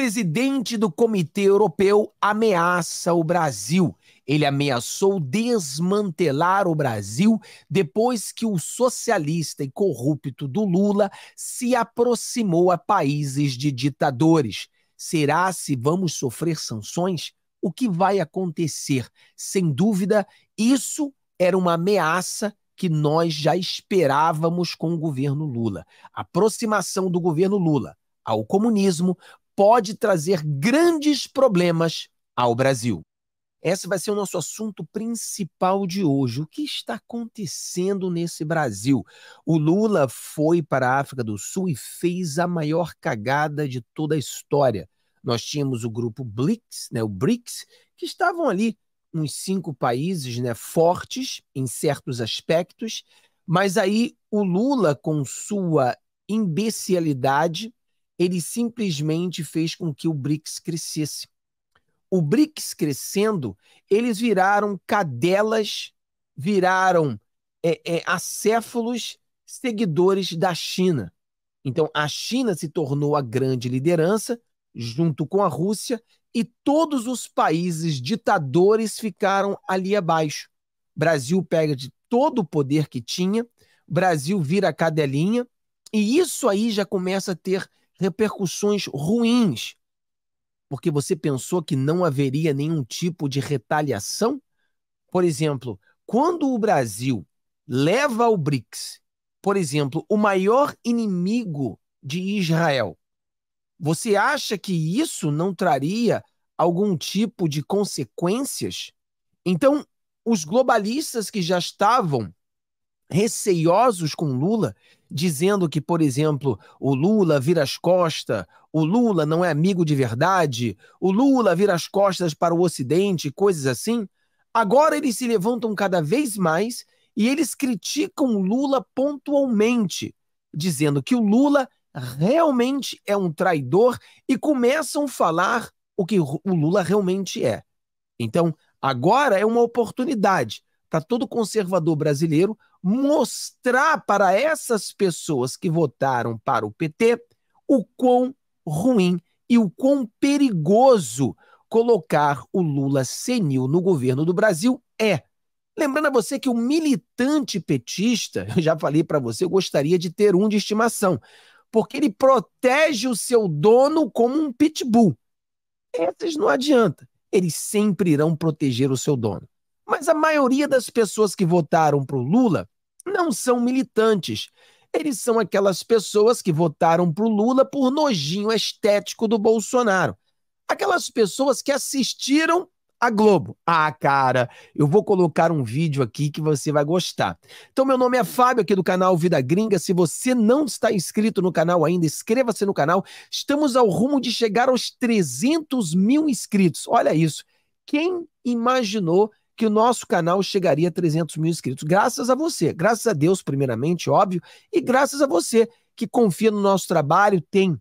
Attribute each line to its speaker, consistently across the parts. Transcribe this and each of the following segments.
Speaker 1: presidente do Comitê Europeu ameaça o Brasil. Ele ameaçou desmantelar o Brasil depois que o socialista e corrupto do Lula se aproximou a países de ditadores. Será se vamos sofrer sanções? O que vai acontecer? Sem dúvida, isso era uma ameaça que nós já esperávamos com o governo Lula. A aproximação do governo Lula ao comunismo pode trazer grandes problemas ao Brasil. Esse vai ser o nosso assunto principal de hoje. O que está acontecendo nesse Brasil? O Lula foi para a África do Sul e fez a maior cagada de toda a história. Nós tínhamos o grupo BRICS, né, o BRICS, que estavam ali uns cinco países, né, fortes em certos aspectos, mas aí o Lula com sua imbecilidade ele simplesmente fez com que o BRICS crescesse. O BRICS crescendo, eles viraram cadelas, viraram é, é, acéfalos seguidores da China. Então, a China se tornou a grande liderança, junto com a Rússia, e todos os países ditadores ficaram ali abaixo. Brasil pega de todo o poder que tinha, Brasil vira cadelinha, e isso aí já começa a ter repercussões ruins, porque você pensou que não haveria nenhum tipo de retaliação? Por exemplo, quando o Brasil leva ao BRICS, por exemplo, o maior inimigo de Israel, você acha que isso não traria algum tipo de consequências? Então, os globalistas que já estavam receiosos com Lula dizendo que, por exemplo, o Lula vira as costas, o Lula não é amigo de verdade, o Lula vira as costas para o Ocidente, coisas assim. Agora eles se levantam cada vez mais e eles criticam o Lula pontualmente, dizendo que o Lula realmente é um traidor e começam a falar o que o Lula realmente é. Então, agora é uma oportunidade para todo conservador brasileiro mostrar para essas pessoas que votaram para o PT o quão ruim e o quão perigoso colocar o Lula senil no governo do Brasil é. Lembrando a você que o militante petista, eu já falei para você, eu gostaria de ter um de estimação, porque ele protege o seu dono como um pitbull. Esses não adianta, eles sempre irão proteger o seu dono. Mas a maioria das pessoas que votaram para o Lula não são militantes. Eles são aquelas pessoas que votaram para o Lula por nojinho estético do Bolsonaro. Aquelas pessoas que assistiram a Globo. Ah, cara, eu vou colocar um vídeo aqui que você vai gostar. Então, meu nome é Fábio, aqui do canal Vida Gringa. Se você não está inscrito no canal ainda, inscreva-se no canal. Estamos ao rumo de chegar aos 300 mil inscritos. Olha isso. Quem imaginou que o nosso canal chegaria a 300 mil inscritos. Graças a você, graças a Deus, primeiramente, óbvio, e graças a você que confia no nosso trabalho, tem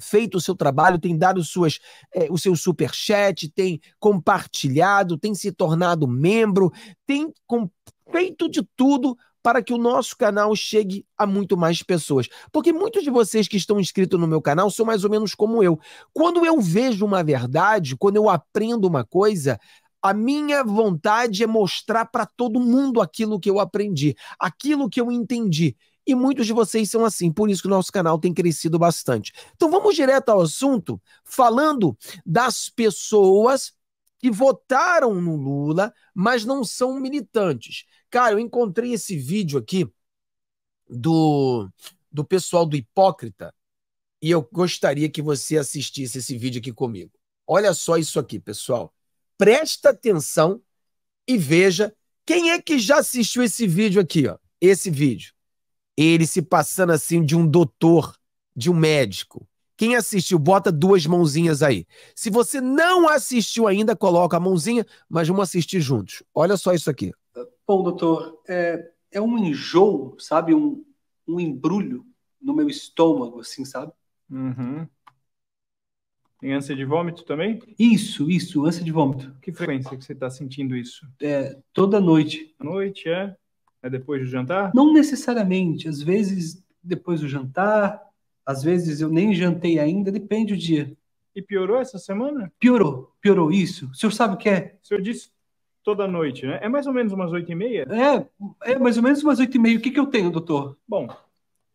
Speaker 1: feito o seu trabalho, tem dado suas, é, o seu super chat, tem compartilhado, tem se tornado membro, tem com, feito de tudo para que o nosso canal chegue a muito mais pessoas. Porque muitos de vocês que estão inscritos no meu canal são mais ou menos como eu. Quando eu vejo uma verdade, quando eu aprendo uma coisa, a minha vontade é mostrar para todo mundo aquilo que eu aprendi, aquilo que eu entendi. E muitos de vocês são assim, por isso que o nosso canal tem crescido bastante. Então vamos direto ao assunto, falando das pessoas que votaram no Lula, mas não são militantes. Cara, eu encontrei esse vídeo aqui do, do pessoal do Hipócrita e eu gostaria que você assistisse esse vídeo aqui comigo. Olha só isso aqui, pessoal presta atenção e veja quem é que já assistiu esse vídeo aqui, ó. Esse vídeo. Ele se passando assim de um doutor, de um médico. Quem assistiu, bota duas mãozinhas aí. Se você não assistiu ainda, coloca a mãozinha, mas vamos assistir juntos. Olha só isso aqui.
Speaker 2: Bom, doutor, é, é um enjoo, sabe? Um, um embrulho no meu estômago, assim, sabe? Uhum. Tem ânsia de vômito também? Isso, isso, ânsia de vômito. Que frequência que você está sentindo isso? É, toda noite. À noite, é? É depois do jantar? Não necessariamente. Às vezes depois do jantar, às vezes eu nem jantei ainda, depende do dia. E piorou essa semana? Piorou, piorou isso. O senhor sabe o que é? O senhor disse toda noite, né? É mais ou menos umas oito e meia? É, é mais ou menos umas oito e meia. O que, que eu tenho, doutor? Bom,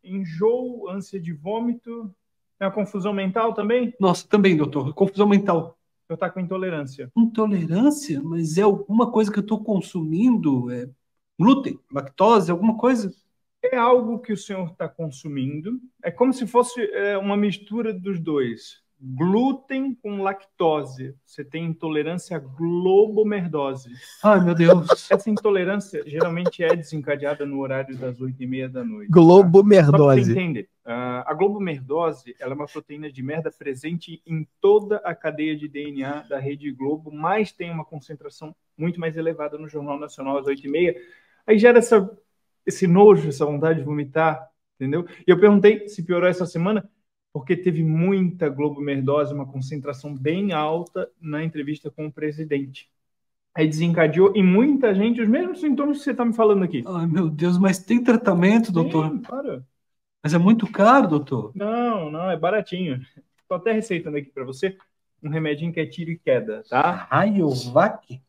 Speaker 2: enjoo, ânsia de vômito, é uma confusão mental também? Nossa, também, doutor. Confusão mental. Eu estou tá com intolerância. Intolerância? Mas é alguma coisa que eu estou consumindo? É glúten, lactose, alguma coisa? É algo que o senhor está consumindo. É como se fosse é, uma mistura dos dois glúten com lactose. Você tem intolerância à globomerdose. Ai, meu Deus. Essa intolerância geralmente é desencadeada no horário das oito e meia da noite. Globomerdose. Tá? entender. Uh, a globomerdose ela é uma proteína de merda presente em toda a cadeia de DNA da Rede Globo, mas tem uma concentração muito mais elevada no Jornal Nacional às oito e meia. Aí gera essa, esse nojo, essa vontade de vomitar, entendeu? E eu perguntei se piorou essa semana porque teve muita globomerdose, uma concentração bem alta na entrevista com o presidente. Aí desencadeou em muita gente os mesmos sintomas que você está me falando aqui. Ai, meu Deus, mas tem tratamento, doutor? Sim, para. Mas é muito caro, doutor? Não, não, é baratinho. Estou até receitando aqui para você um remedinho que é tiro e queda, tá? Rayovac?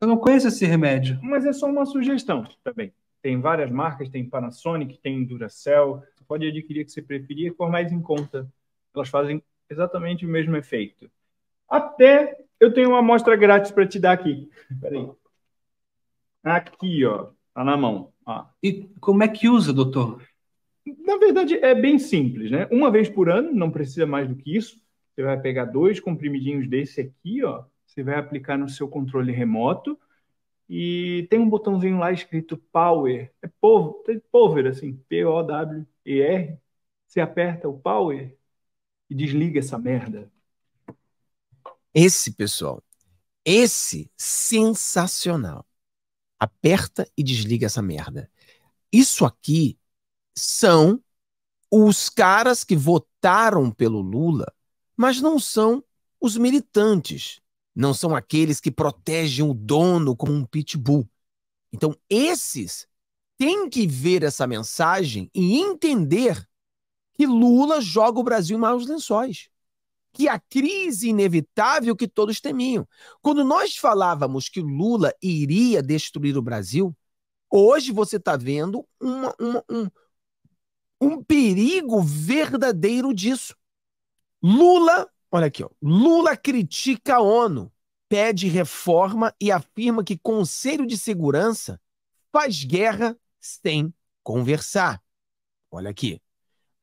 Speaker 2: Eu não conheço esse remédio. Mas é só uma sugestão também. Tem várias marcas, tem Panasonic, tem Duracell, pode adquirir que você preferir por mais em conta. Elas fazem exatamente o mesmo efeito. Até eu tenho uma amostra grátis para te dar aqui. Peraí. Aqui, ó. Tá na mão. Ó. E como é que usa, doutor? Na verdade, é bem simples, né? Uma vez por ano, não precisa mais do que isso. Você vai pegar dois comprimidinhos desse aqui, ó. Você vai aplicar no seu controle remoto e tem um botãozinho lá escrito Power. É power, power assim, P-O-W-E-R. Você aperta o Power e desliga essa merda.
Speaker 1: Esse, pessoal, esse sensacional. Aperta e desliga essa merda. Isso aqui são os caras que votaram pelo Lula, mas não são os militantes não são aqueles que protegem o dono como um pitbull. Então, esses têm que ver essa mensagem e entender que Lula joga o Brasil em maus lençóis. Que a crise inevitável que todos temiam. Quando nós falávamos que Lula iria destruir o Brasil, hoje você está vendo uma, uma, um, um perigo verdadeiro disso. Lula Olha aqui, ó. Lula critica a ONU, pede reforma e afirma que Conselho de Segurança faz guerra sem conversar. Olha aqui.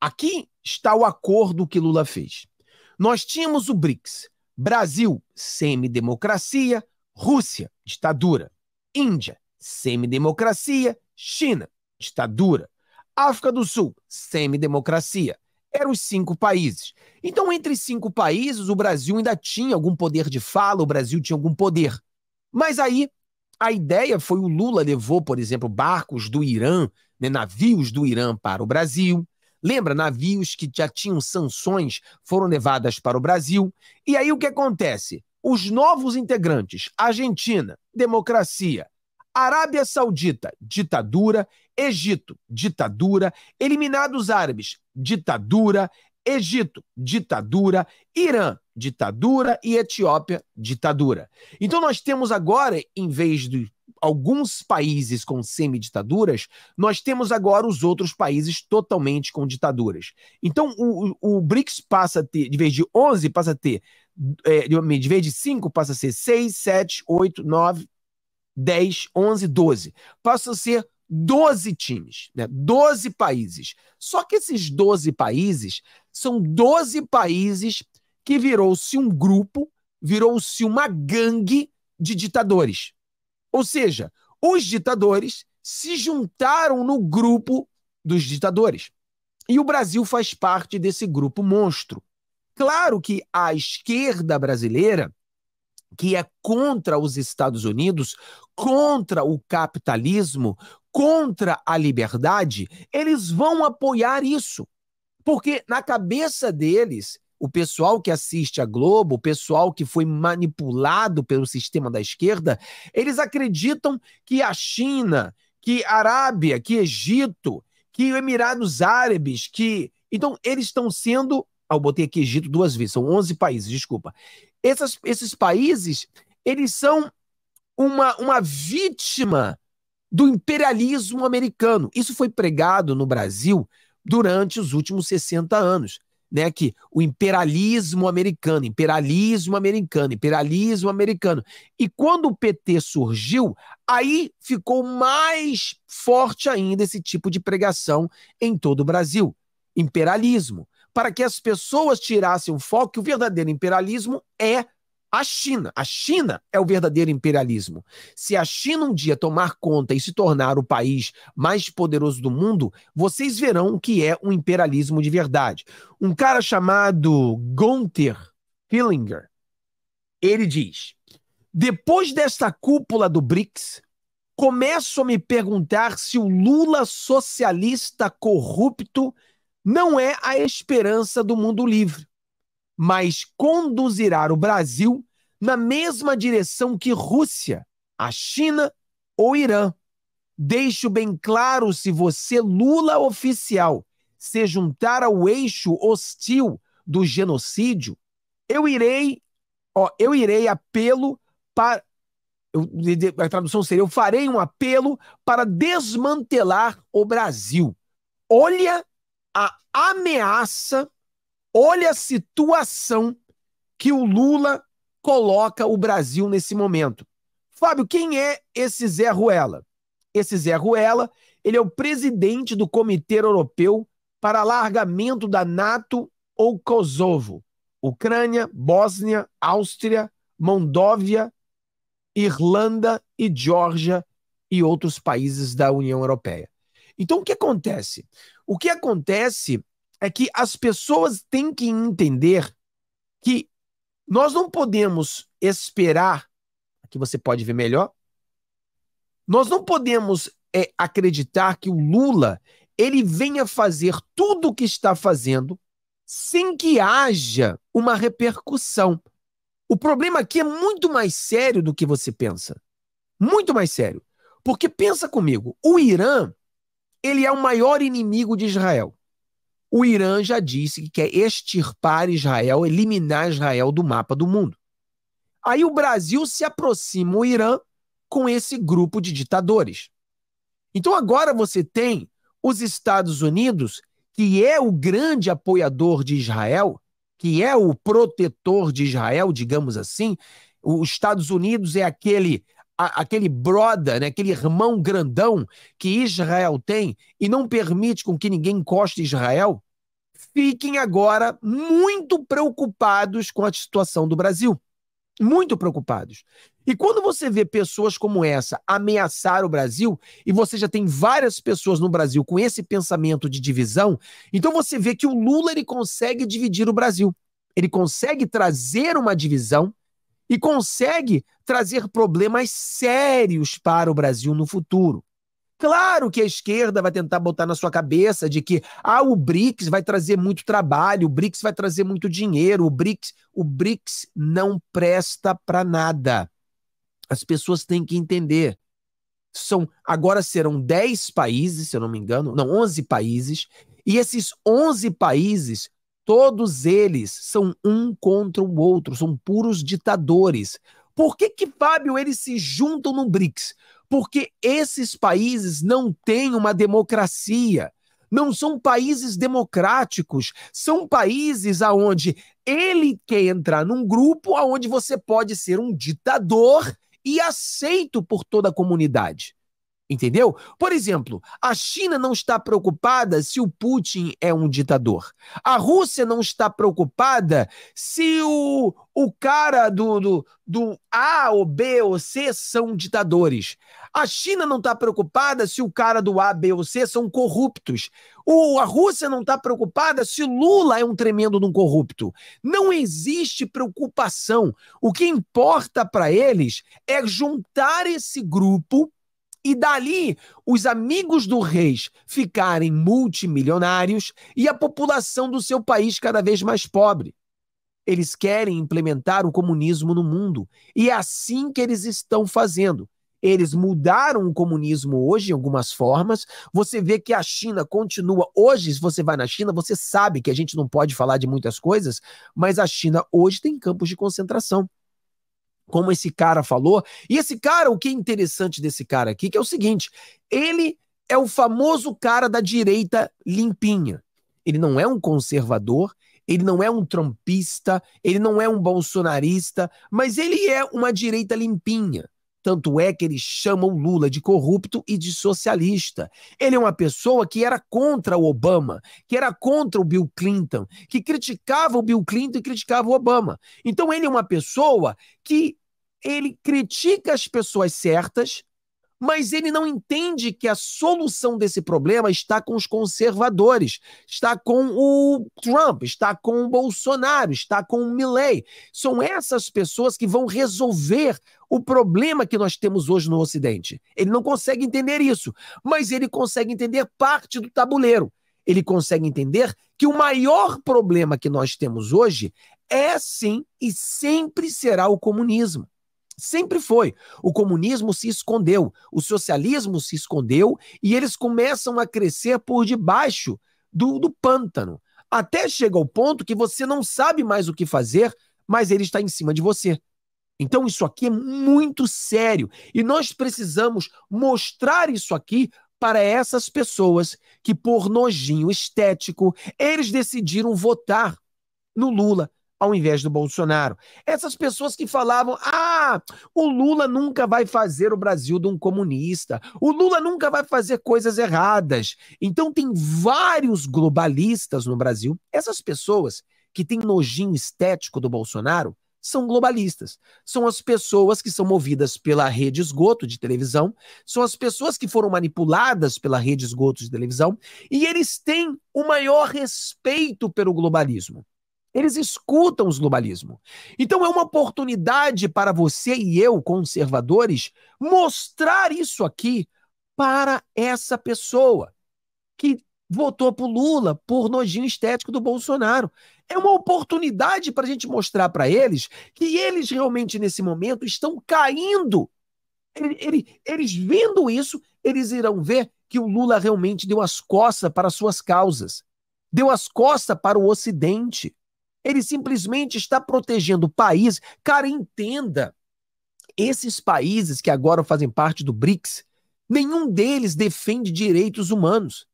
Speaker 1: Aqui está o acordo que Lula fez. Nós tínhamos o BRICS: Brasil, semidemocracia, Rússia, ditadura, Índia, semidemocracia, China, ditadura, África do Sul, semidemocracia, eram os cinco países. Então, entre cinco países, o Brasil ainda tinha algum poder de fala, o Brasil tinha algum poder. Mas aí, a ideia foi o Lula levou, por exemplo, barcos do Irã, né, navios do Irã para o Brasil. Lembra, navios que já tinham sanções foram levadas para o Brasil. E aí o que acontece? Os novos integrantes, Argentina, democracia, Arábia Saudita, ditadura. Egito, ditadura. Eliminados árabes, ditadura. Egito, ditadura. Irã, ditadura. E Etiópia, ditadura. Então nós temos agora, em vez de alguns países com semiditaduras, nós temos agora os outros países totalmente com ditaduras. Então, o, o BRICS passa a ter, de vez de 11, passa a ter, é, de vez de 5, passa a ser 6, 7, 8, 9, 10, 11, 12. Passam a ser 12 times, né? 12 países. Só que esses 12 países são 12 países que virou-se um grupo, virou-se uma gangue de ditadores. Ou seja, os ditadores se juntaram no grupo dos ditadores. E o Brasil faz parte desse grupo monstro. Claro que a esquerda brasileira que é contra os Estados Unidos, contra o capitalismo, contra a liberdade, eles vão apoiar isso. Porque na cabeça deles, o pessoal que assiste a Globo, o pessoal que foi manipulado pelo sistema da esquerda, eles acreditam que a China, que a Arábia, que Egito, que Emirados Árabes, que. Então, eles estão sendo. Ah, eu botei aqui Egito duas vezes, são 11 países, desculpa esses países, eles são uma, uma vítima do imperialismo americano. Isso foi pregado no Brasil durante os últimos 60 anos. Né, que o imperialismo americano, imperialismo americano, imperialismo americano. E quando o PT surgiu, aí ficou mais forte ainda esse tipo de pregação em todo o Brasil. Imperialismo, para que as pessoas tirassem o foco que o verdadeiro imperialismo é a China. A China é o verdadeiro imperialismo. Se a China um dia tomar conta e se tornar o país mais poderoso do mundo, vocês verão o que é um imperialismo de verdade. Um cara chamado Gunther Hillinger, ele diz: depois desta cúpula do BRICS, começo a me perguntar se o Lula socialista corrupto não é a esperança do mundo livre, mas conduzirá o Brasil na mesma direção que Rússia, a China ou Irã. Deixo bem claro se você, Lula oficial, se juntar ao eixo hostil do genocídio, eu irei, ó, eu irei apelo para eu, a tradução seria: eu farei um apelo para desmantelar o Brasil. Olha a ameaça, olha a situação que o Lula coloca o Brasil nesse momento. Fábio, quem é esse Zé Ruela? Esse Zé Ruela, ele é o presidente do Comitê Europeu para Alargamento da NATO ou Kosovo, Ucrânia, Bósnia, Áustria, Moldóvia, Irlanda e Geórgia e outros países da União Europeia. Então, o que acontece? O que acontece é que as pessoas têm que entender que nós não podemos esperar. Aqui você pode ver melhor. Nós não podemos é, acreditar que o Lula ele venha fazer tudo o que está fazendo sem que haja uma repercussão. O problema aqui é muito mais sério do que você pensa. Muito mais sério. Porque pensa comigo, o Irã ele é o maior inimigo de Israel. O Irã já disse que quer extirpar Israel, eliminar Israel do mapa do mundo. Aí o Brasil se aproxima o Irã com esse grupo de ditadores. Então agora você tem os Estados Unidos, que é o grande apoiador de Israel, que é o protetor de Israel, digamos assim. Os Estados Unidos é aquele aquele broda, né, aquele irmão grandão que Israel tem e não permite com que ninguém encoste Israel, fiquem agora muito preocupados com a situação do Brasil. Muito preocupados. E quando você vê pessoas como essa ameaçar o Brasil, e você já tem várias pessoas no Brasil com esse pensamento de divisão, então você vê que o Lula ele consegue dividir o Brasil. Ele consegue trazer uma divisão e consegue trazer problemas sérios para o Brasil no futuro. Claro que a esquerda vai tentar botar na sua cabeça de que ah, o BRICS vai trazer muito trabalho, o BRICS vai trazer muito dinheiro, o BRICS, o BRICS não presta para nada. As pessoas têm que entender. São agora serão 10 países, se eu não me engano, não, 11 países, e esses 11 países Todos eles são um contra o outro, são puros ditadores. Por que que, Fábio, eles se juntam no BRICS? Porque esses países não têm uma democracia. Não são países democráticos, são países aonde ele quer entrar num grupo aonde você pode ser um ditador e aceito por toda a comunidade. Entendeu? Por exemplo, a China não está preocupada se o Putin é um ditador. A Rússia não está preocupada se o, o cara do, do, do A ou B ou C são ditadores. A China não está preocupada se o cara do A, B ou C são corruptos. O, a Rússia não está preocupada se Lula é um tremendo num corrupto. Não existe preocupação. O que importa para eles é juntar esse grupo e dali os amigos do rei ficarem multimilionários e a população do seu país cada vez mais pobre. Eles querem implementar o comunismo no mundo e é assim que eles estão fazendo. Eles mudaram o comunismo hoje em algumas formas. Você vê que a China continua hoje. Se você vai na China, você sabe que a gente não pode falar de muitas coisas, mas a China hoje tem campos de concentração como esse cara falou. E esse cara, o que é interessante desse cara aqui, que é o seguinte: ele é o famoso cara da direita limpinha. Ele não é um conservador, ele não é um trumpista, ele não é um bolsonarista, mas ele é uma direita limpinha. Tanto é que eles chamam Lula de corrupto e de socialista. Ele é uma pessoa que era contra o Obama, que era contra o Bill Clinton, que criticava o Bill Clinton e criticava o Obama. Então ele é uma pessoa que ele critica as pessoas certas mas ele não entende que a solução desse problema está com os conservadores, está com o Trump, está com o Bolsonaro, está com o Milley. São essas pessoas que vão resolver o problema que nós temos hoje no Ocidente. Ele não consegue entender isso, mas ele consegue entender parte do tabuleiro. Ele consegue entender que o maior problema que nós temos hoje é sim e sempre será o comunismo. Sempre foi. O comunismo se escondeu, o socialismo se escondeu e eles começam a crescer por debaixo do, do pântano. Até chega ao ponto que você não sabe mais o que fazer, mas ele está em cima de você. Então, isso aqui é muito sério e nós precisamos mostrar isso aqui para essas pessoas que, por nojinho estético, eles decidiram votar no Lula ao invés do Bolsonaro. Essas pessoas que falavam: ah, o Lula nunca vai fazer o Brasil de um comunista, o Lula nunca vai fazer coisas erradas. Então, tem vários globalistas no Brasil. Essas pessoas que têm nojinho estético do Bolsonaro são globalistas. São as pessoas que são movidas pela rede esgoto de televisão, são as pessoas que foram manipuladas pela rede esgoto de televisão, e eles têm o maior respeito pelo globalismo. Eles escutam o globalismo. Então é uma oportunidade para você e eu, conservadores, mostrar isso aqui para essa pessoa que votou por Lula por nojinho estético do Bolsonaro. É uma oportunidade para a gente mostrar para eles que eles realmente, nesse momento, estão caindo. Ele, ele, eles vendo isso, eles irão ver que o Lula realmente deu as costas para suas causas, deu as costas para o Ocidente. Ele simplesmente está protegendo o país. Cara, entenda. Esses países que agora fazem parte do BRICS, nenhum deles defende direitos humanos.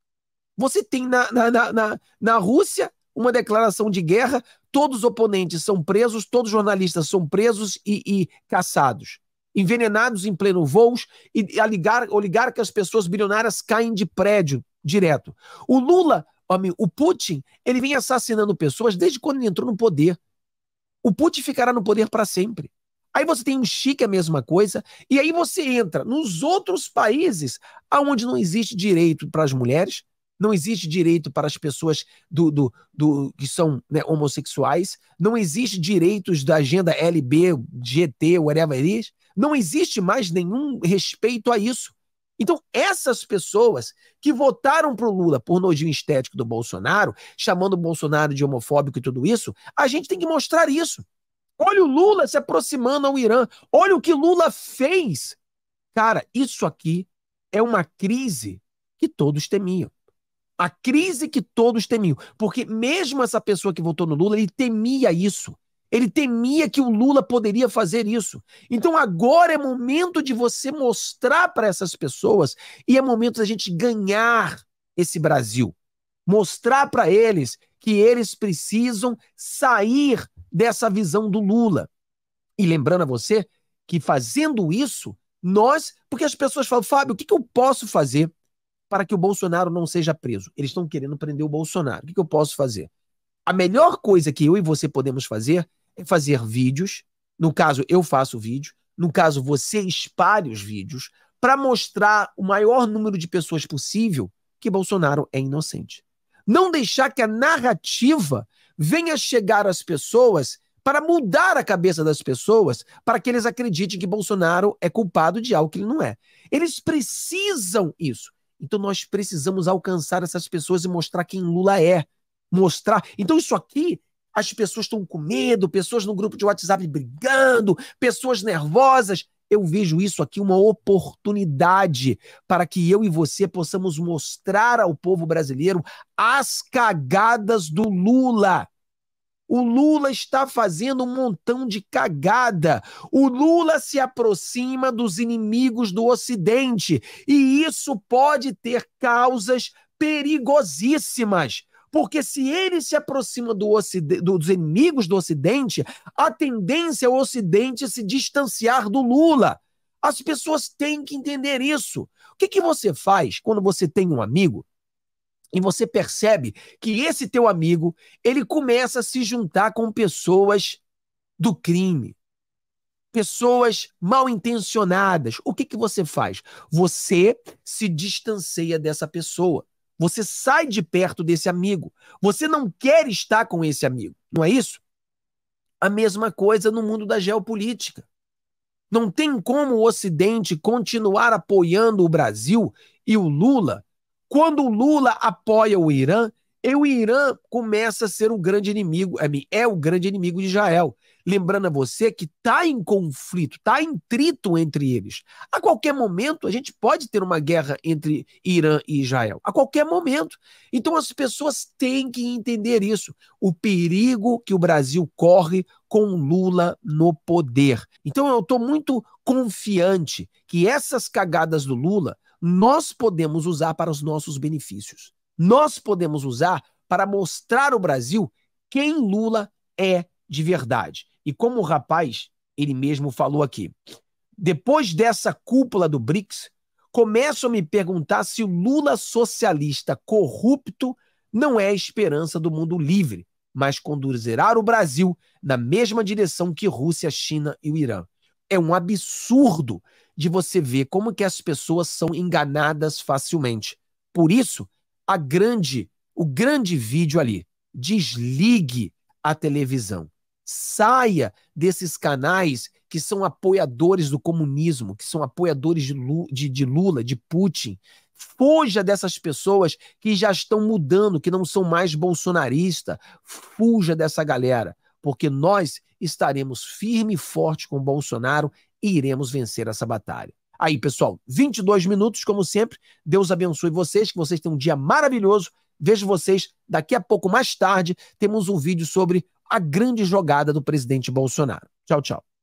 Speaker 1: Você tem na, na, na, na, Rússia uma declaração de guerra, todos os oponentes são presos, todos os jornalistas são presos e, e caçados, envenenados em pleno voos, e oligar, oligarcas, pessoas bilionárias caem de prédio direto. O Lula Homem, o Putin, ele vem assassinando pessoas desde quando ele entrou no poder. O Putin ficará no poder para sempre. Aí você tem um chique, é a mesma coisa, e aí você entra nos outros países aonde não existe direito para as mulheres, não existe direito para as pessoas do, do, do que são né, homossexuais, não existe direitos da agenda LB, GT, whatever it is, não existe mais nenhum respeito a isso. Então, essas pessoas que votaram para o Lula por nojinho estético do Bolsonaro, chamando o Bolsonaro de homofóbico e tudo isso, a gente tem que mostrar isso. Olha o Lula se aproximando ao Irã. Olha o que Lula fez. Cara, isso aqui é uma crise que todos temiam. A crise que todos temiam. Porque mesmo essa pessoa que votou no Lula, ele temia isso. Ele temia que o Lula poderia fazer isso. Então agora é momento de você mostrar para essas pessoas e é momento da gente ganhar esse Brasil. Mostrar para eles que eles precisam sair dessa visão do Lula. E lembrando a você que fazendo isso, nós, porque as pessoas falam, Fábio, o que, que eu posso fazer para que o Bolsonaro não seja preso? Eles estão querendo prender o Bolsonaro. O que, que eu posso fazer? A melhor coisa que eu e você podemos fazer em fazer vídeos. No caso, eu faço vídeo. No caso, você espalha os vídeos para mostrar o maior número de pessoas possível que Bolsonaro é inocente. Não deixar que a narrativa venha chegar às pessoas para mudar a cabeça das pessoas para que eles acreditem que Bolsonaro é culpado de algo que ele não é. Eles precisam isso. Então nós precisamos alcançar essas pessoas e mostrar quem Lula é. Mostrar. Então isso aqui as pessoas estão com medo, pessoas no grupo de WhatsApp brigando, pessoas nervosas. Eu vejo isso aqui uma oportunidade para que eu e você possamos mostrar ao povo brasileiro as cagadas do Lula. O Lula está fazendo um montão de cagada. O Lula se aproxima dos inimigos do Ocidente e isso pode ter causas perigosíssimas. Porque se ele se aproxima do dos inimigos do Ocidente, a tendência é o Ocidente se distanciar do Lula. As pessoas têm que entender isso. O que, que você faz quando você tem um amigo e você percebe que esse teu amigo ele começa a se juntar com pessoas do crime, pessoas mal intencionadas. O que, que você faz? Você se distancia dessa pessoa. Você sai de perto desse amigo. Você não quer estar com esse amigo, não é isso? A mesma coisa no mundo da geopolítica. Não tem como o Ocidente continuar apoiando o Brasil e o Lula quando o Lula apoia o Irã e o Irã começa a ser o grande inimigo, é o grande inimigo de Israel. Lembrando a você que está em conflito, está trito entre eles. A qualquer momento, a gente pode ter uma guerra entre Irã e Israel. A qualquer momento. Então, as pessoas têm que entender isso. O perigo que o Brasil corre com Lula no poder. Então, eu estou muito confiante que essas cagadas do Lula nós podemos usar para os nossos benefícios nós podemos usar para mostrar ao Brasil quem Lula é de verdade. E como o rapaz, ele mesmo falou aqui, depois dessa cúpula do BRICS, começo a me perguntar se o Lula socialista corrupto não é a esperança do mundo livre, mas conduzirá o Brasil na mesma direção que Rússia, China e o Irã. É um absurdo de você ver como que as pessoas são enganadas facilmente. Por isso, a grande, o grande vídeo ali. Desligue a televisão. Saia desses canais que são apoiadores do comunismo, que são apoiadores de, Lula, de, de, Lula, de Putin. Fuja dessas pessoas que já estão mudando, que não são mais bolsonarista. Fuja dessa galera, porque nós estaremos firme e forte com Bolsonaro e iremos vencer essa batalha. Aí, pessoal, 22 minutos, como sempre. Deus abençoe vocês, que vocês tenham um dia maravilhoso. Vejo vocês daqui a pouco, mais tarde. Temos um vídeo sobre a grande jogada do presidente Bolsonaro. Tchau, tchau.